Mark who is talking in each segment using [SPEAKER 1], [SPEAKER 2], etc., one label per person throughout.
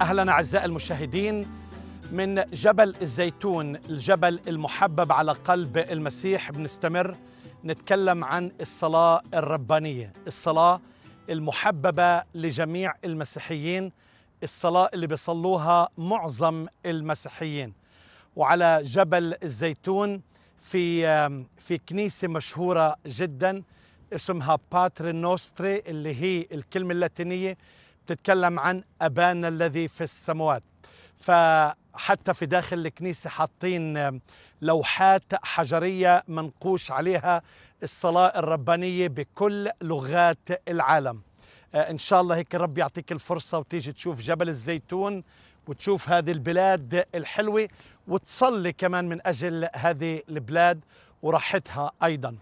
[SPEAKER 1] اهلا اعزائي المشاهدين من جبل الزيتون الجبل المحبب على قلب المسيح بنستمر نتكلم عن الصلاه الربانيه الصلاه المحببه لجميع المسيحيين الصلاه اللي بيصلوها معظم المسيحيين وعلى جبل الزيتون في في كنيسه مشهوره جدا اسمها باتر نوستري اللي هي الكلمه اللاتينيه بتتكلم عن أبانا الذي في السموات فحتى في داخل الكنيسة حاطين لوحات حجرية منقوش عليها الصلاة الربانية بكل لغات العالم آه، إن شاء الله هيك الرب يعطيك الفرصة وتيجي تشوف جبل الزيتون وتشوف هذه البلاد الحلوة وتصلي كمان من أجل هذه البلاد وراحتها أيضا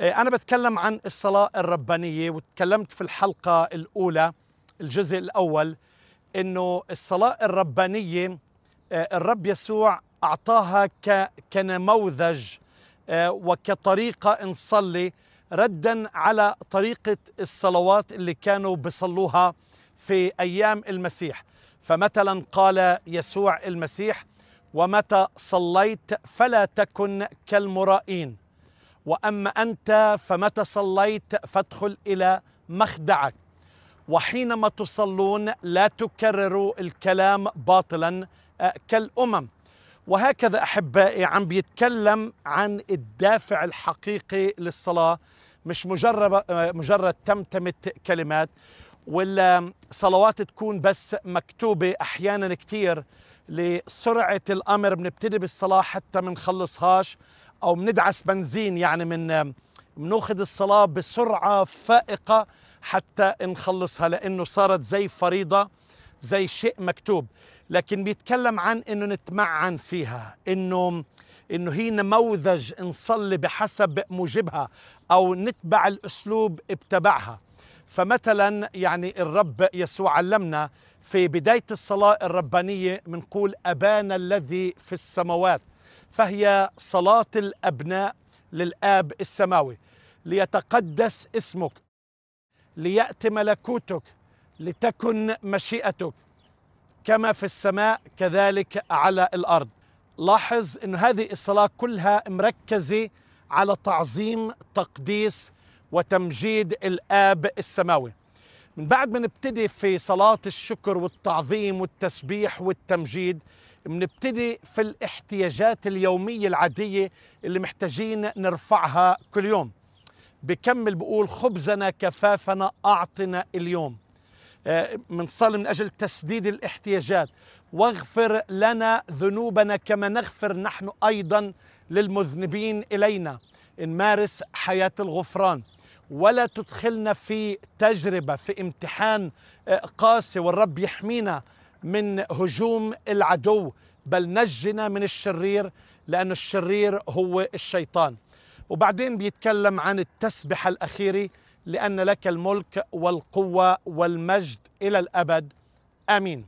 [SPEAKER 1] آه، أنا بتكلم عن الصلاة الربانية وتكلمت في الحلقة الأولى الجزء الأول أنه الصلاة الربانية آه، الرب يسوع أعطاها كنموذج آه، وكطريقة نصلي ردا على طريقة الصلوات اللي كانوا بيصلوها في أيام المسيح فمثلا قال يسوع المسيح ومتى صليت فلا تكن كالمرائين وأما أنت فمتى صليت فادخل إلى مخدعك وحينما تصلون لا تكرروا الكلام باطلا آه، كالامم وهكذا احبائي عم بيتكلم عن الدافع الحقيقي للصلاه مش آه، مجرد مجرد تمتمه كلمات والصلوات تكون بس مكتوبه احيانا كثير لسرعه الامر بنبتدي بالصلاه حتى ما نخلصهاش او بندعس بنزين يعني من بناخذ آه، الصلاه بسرعه فائقه حتى نخلصها لأنه صارت زي فريضة زي شيء مكتوب لكن بيتكلم عن أنه نتمعن فيها أنه انه هي نموذج نصلي بحسب موجبها او نتبع الاسلوب بتبعها فمثلا يعني الرب يسوع علمنا في بدايه الصلاه الربانيه بنقول ابانا الذي في السماوات فهي صلاه الابناء للاب السماوي ليتقدس اسمك ليأتي ملكوتك لتكن مشيئتك كما في السماء كذلك على الأرض لاحظ أن هذه الصلاة كلها مركزة على تعظيم تقديس وتمجيد الآب السماوي من بعد ما نبتدي في صلاة الشكر والتعظيم والتسبيح والتمجيد بنبتدي في الاحتياجات اليومية العادية اللي محتاجين نرفعها كل يوم بكمل بقول خبزنا كفافنا أعطنا اليوم بنصلي آه، من أجل تسديد الاحتياجات واغفر لنا ذنوبنا كما نغفر نحن أيضا للمذنبين إلينا نمارس حياة الغفران ولا تدخلنا في تجربة في امتحان آه، قاسي والرب يحمينا من هجوم العدو بل نجنا من الشرير لأن الشرير هو الشيطان وبعدين بيتكلم عن التسبحة الأخيرة لأن لك الملك والقوة والمجد إلى الأبد آمين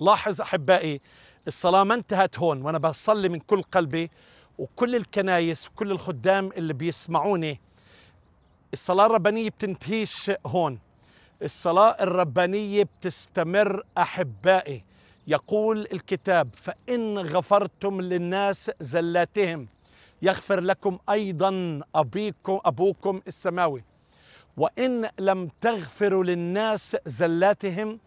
[SPEAKER 1] لاحظ أحبائي الصلاة ما انتهت هون وأنا بصلي من كل قلبي وكل الكنايس وكل الخدام اللي بيسمعوني الصلاة الربانية بتنتهيش هون الصلاة الربانية بتستمر أحبائي يقول الكتاب فإن غفرتم للناس زلاتهم يغفر لكم أيضا أبيكم أبوكم السماوي وإن لم تغفروا للناس زلاتهم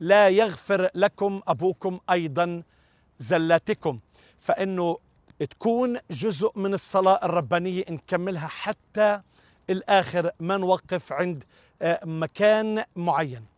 [SPEAKER 1] لا يغفر لكم أبوكم أيضا زلاتكم فإنه تكون جزء من الصلاة الربانية نكملها حتى الآخر ما نوقف عند آه، مكان معين